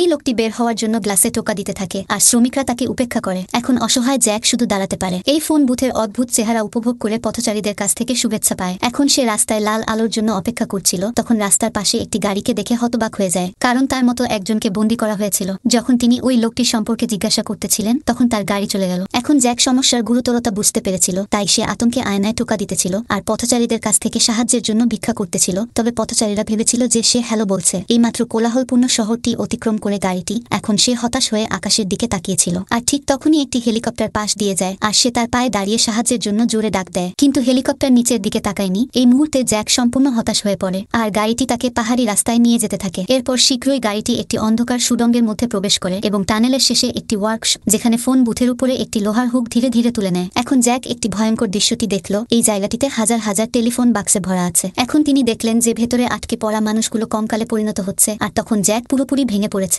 এই লোকটি বের হওয়ার জন্য গ্লাসে টোকা দিতে থাকে আর শ্রমিকরা তাকে উপেক্ষা করে এখন অসহায় জ্যাক শুধু দাঁড়াতে পারে এই ফোন বুথের অদ্ভুত চেহারা উপভোগ করে পথচারীদের কাছ থেকে শুভেচ্ছা পায় এখন সে রাস্তায় লাল আলোর জন্য অপেক্ষা করছিল তখন রাস্তার পাশে একটি গাড়িকে দেখে হতবাক হয়ে যায় কারণ তার মতো একজনকে বন্দী করা হয়েছিল যখন তিনি ওই লোকটি সম্পর্কে জিজ্ঞাসা করতেছিলেন তখন তার গাড়ি চলে গেল এখন জ্যাক সমস্যার গুরুতরতা বুঝতে পেরেছিল তাই সে আতঙ্কে আয়নায় টোকা দিতেছিল আর পথচারীদের কাছ থেকে সাহায্যের জন্য ভিক্ষা করতেছিল তবে পথচারীরা ভেবেছিল যে সে হ্যালো বলছে এইমাত্র কোলাহলপূর্ণ শহরটি অতিক্রম করে গাড়িটি এখন সে হতাশ হয়ে আকাশের দিকে তাকিয়েছিল আর ঠিক তখনই একটি হেলিকপ্টার পাশ দিয়ে যায় আর সে তার পায়ে দাঁড়িয়ে সাহায্যের জন্য জোরে ডাক দেয় কিন্তু হেলিকপ্টার নিচের দিকে তাকায়নি এই মুহূর্তে জ্যাক সম্পূর্ণ হতাশ হয়ে পড়ে আর গাড়িটি তাকে পাহাড়ি রাস্তায় নিয়ে যেতে থাকে এরপর শীঘ্রই গাড়িটি একটি অন্ধকার সুডঙ্গের মধ্যে প্রবেশ করে এবং টানেলের শেষে একটি ওয়ার্কশপ যেখানে ফোন বুথের উপরে একটি লোহার হুক ধীরে ধীরে তুলে নেয় এখন জ্যাক একটি ভয়ঙ্কর দৃশ্যটি দেখল এই জায়গাটিতে হাজার হাজার টেলিফোন বাক্সে ভরা আছে এখন তিনি দেখলেন যে ভেতরে আটকে পড়া মানুষগুলো কমকালে পরিণত হচ্ছে আর তখন জ্যাক পুরোপুরি ভেঙে পড়েছে